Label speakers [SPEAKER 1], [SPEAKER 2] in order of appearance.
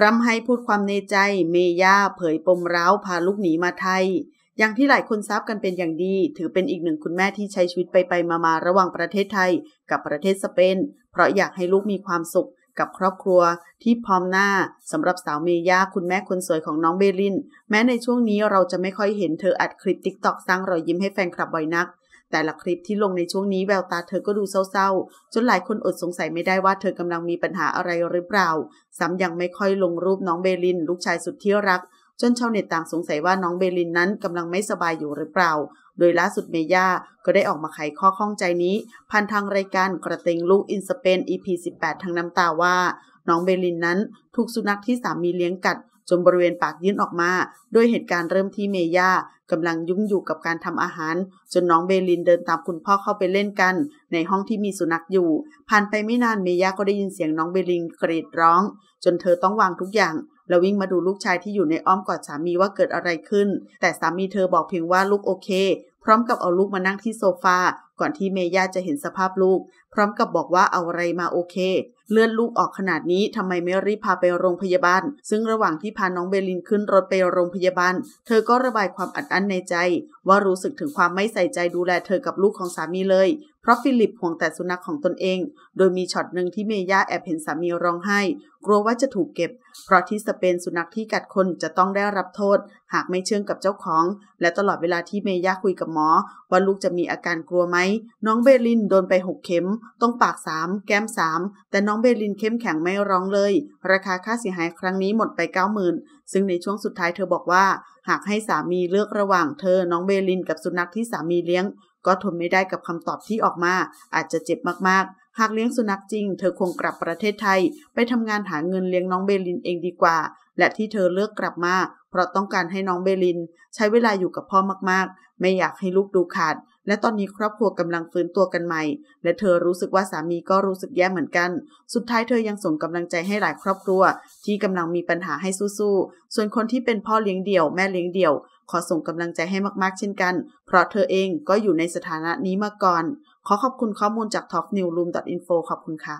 [SPEAKER 1] ร่ำให้พูดความในใจเมย่าเผยปมร้าวพาลูกหนีมาไทย อย่างที่หลายคนทราบกันเป็นอย่างดี ถือเป็นอีกหนึ่งคุณแม่ที่ใช้ชีวิตไปไปมามาระหว่างประเทศไทยกับประเทศสเปนเพราะอยากให้ลูกมีความสุขกับครอบครัวที่พร้อมหน้าสำหรับสาวเมย่าคุณแม่คนสวยของน้องเบลิน แม้ในช่วงนี้เราจะไม่ค่อยเห็นเธออัดคลิปติ๊กต็อกสร้างรอยยิ้มให้แฟนคลับบ่อยนักแต่ละคลิปที่ลงในช่วงนี้แววตาเธอก็ดูเศร้าๆ จนหลายคนอดสงสัยไม่ได้ว่าเธอกำลังมีปัญหาอะไรหรือเปล่า ซ้ำยังไม่ค่อยลงรูปน้องเบลิน ลูกชายสุดที่รัก จนชาวเน็ตต่างสงสัยว่าน้องเบลินนั้นกำลังไม่สบายอยู่หรือเปล่า โดยล่าสุดเมย่าก็ได้ออกมาไขข้อข้องใจนี้ผ่านทางรายการกระเตงลูกอินสเปน EP 18ทางน้ำตาว่า น้องเบลินนั้นถูกสุนัขที่สามีเลี้ยงกัดจนบริเวณปากยื่นออกมา ด้วยเหตุการณ์เริ่มที่เมย่ากำลังยุ่งอยู่กับการทำอาหาร จนน้องเบลินเดินตามคุณพ่อเข้าไปเล่นกันในห้องที่มีสุนัขอยู่ผ่านไปไม่นานเมย่าก็ได้ยินเสียงน้องเบลินกรีดร้อง จนเธอต้องวางทุกอย่าง แล้ววิ่งมาดูลูกชายที่อยู่ในอ้อมกอดสามีว่าเกิดอะไรขึ้น แต่สามีเธอบอกเพียงว่าลูกโอเค พร้อมกับเอาลูกมานั่งที่โซฟาก่อนที่เมย่าจะเห็นสภาพลูกพร้อมกับบอกว่าเอาอะไรมาโอเค เลื่อนลูกออกขนาดนี้ทำไมไม่รีบพาไปโรงพยาบาล ซึ่งระหว่างที่พาน้องเบลินขึ้นรถไปโรงพยาบาล เธอก็ระบายความอัดอั้นในใจ ว่ารู้สึกถึงความไม่ใส่ใจดูแลเธอกับลูกของสามีเลยเพราะฟิลิปห่วงแต่สุนัขของตนเอง โดยมีช็อตหนึ่งที่เมย่าแอบเห็นสามีร้องไห้ กลัวว่าจะถูกเก็บ เพราะที่สเปนสุนัขที่กัดคนจะต้องได้รับโทษ หากไม่เชื่องกับเจ้าของและตลอดเวลาที่เมย่าคุยกับหมอ ว่าลูกจะมีอาการกลัวไหมน้องเบลินโดนไปหกเข็มต้องปาก 3 แก้ม 3 แต่น้องเบลินเข้มแข็งไม่ร้องเลย ราคาค่าเสียหายครั้งนี้หมดไป 90,000ซึ่งในช่วงสุดท้ายเธอบอกว่า หากให้สามีเลือกระหว่างเธอน้องเบลินกับสุนัขที่สามีเลี้ยง ก็ทนไม่ได้กับคำตอบที่ออกมา อาจจะเจ็บมากๆ หากเลี้ยงสุนัขจริง เธอคงกลับประเทศไทย ไปทำงานหาเงินเลี้ยงน้องเบลินเองดีกว่า และที่เธอเลือกกลับมาราะต้องการให้น้องเบลิน ใช้เวลาอยู่กับพ่อมากๆ ไม่อยากให้ลูกดูขาด และตอนนี้ครอบครัวกำลังฟื้นตัวกันใหม่ และเธอรู้สึกว่าสามีก็รู้สึกแย่เหมือนกัน สุดท้ายเธอยังส่งกำลังใจให้หลายครอบครัว ที่กำลังมีปัญหาให้สู้ๆ ส่วนคนที่เป็นพ่อเลี้ยงเดี่ยวแม่เลี้ยงเดี่ยวขอส่งกำลังใจให้มากๆ เช่นกัน เพราะเธอเองก็อยู่ในสถานะนี้มาก่อน ขอขอบคุณข้อมูลจาก t o p n e w r o o m i n f o ขอบคุณค่ะ